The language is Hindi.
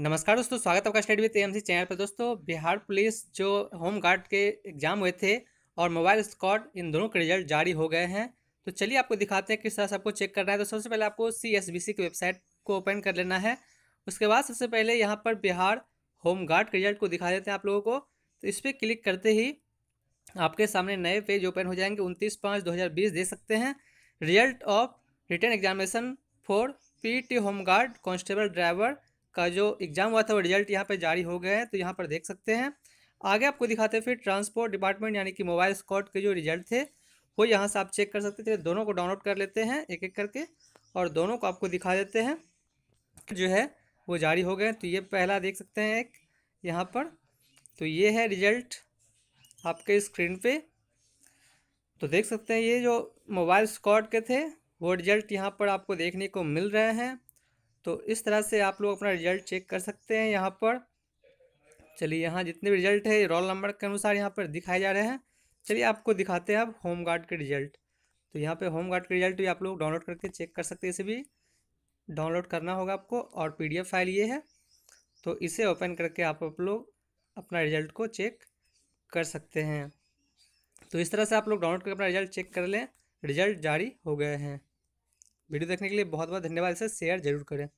नमस्कार दोस्तों स्वागत है आपका स्टेट विथ एम चैनल पर दोस्तों बिहार पुलिस जो होम गार्ड के एग्जाम हुए थे और मोबाइल स्कॉट इन दोनों के रिजल्ट जारी हो गए हैं तो चलिए आपको दिखाते हैं किस तरह से आपको चेक करना है तो सबसे पहले आपको सी की वेबसाइट को ओपन कर लेना है उसके बाद सबसे पहले यहाँ पर बिहार होम गार्ड के रिजल्ट को दिखा देते हैं आप लोगों को तो इस पर क्लिक करते ही आपके सामने नए पेज ओपन हो जाएंगे उनतीस पाँच दो देख सकते हैं result of return examination for P T home guard constable driver का जो एग्ज़ाम हुआ था वो रिजल्ट यहाँ पर जारी हो गया है तो यहाँ पर देख सकते हैं आगे आपको दिखाते हैं फिर ट्रांसपोर्ट डिपार्टमेंट यानी कि मोबाइल स्कॉट के जो रिजल्ट थे वो यहाँ से आप चेक कर सकते थे दोनों को डाउनलोड कर लेते हैं एक एक करके और दोनों को आपको दिखा देते हैं जो है वो जारी हो गए तो ये पहला देख सकते हैं एक यहाँ पर तो ये है रिजल्ट आपके स्क्रीन पे तो देख सकते हैं ये जो मोबाइल स्कॉट के थे वो रिजल्ट यहाँ पर आपको देखने को मिल रहे हैं तो इस तरह से आप लोग अपना रिजल्ट चेक कर सकते हैं यहाँ पर चलिए यहाँ जितने भी रिजल्ट है रोल नंबर के अनुसार यहाँ पर दिखाए जा रहे हैं चलिए आपको दिखाते हैं अब होम गार्ड के रिजल्ट तो यहाँ पे होम गार्ड के रिजल्ट भी आप लोग डाउनलोड करके चेक कर सकते हैं इसे भी डाउनलोड करना होगा आपको और पी फाइल ये है तो इसे ओपन करके आप लोग अपना रिजल्ट को चेक कर सकते हैं तो इस तरह से आप लोग डाउनलोड करके अपना रिजल्ट चेक कर लें रिजल्ट जारी हो गए हैं वीडियो देखने के लिए बहुत बहुत धन्यवाद इसे शेयर जरूर करें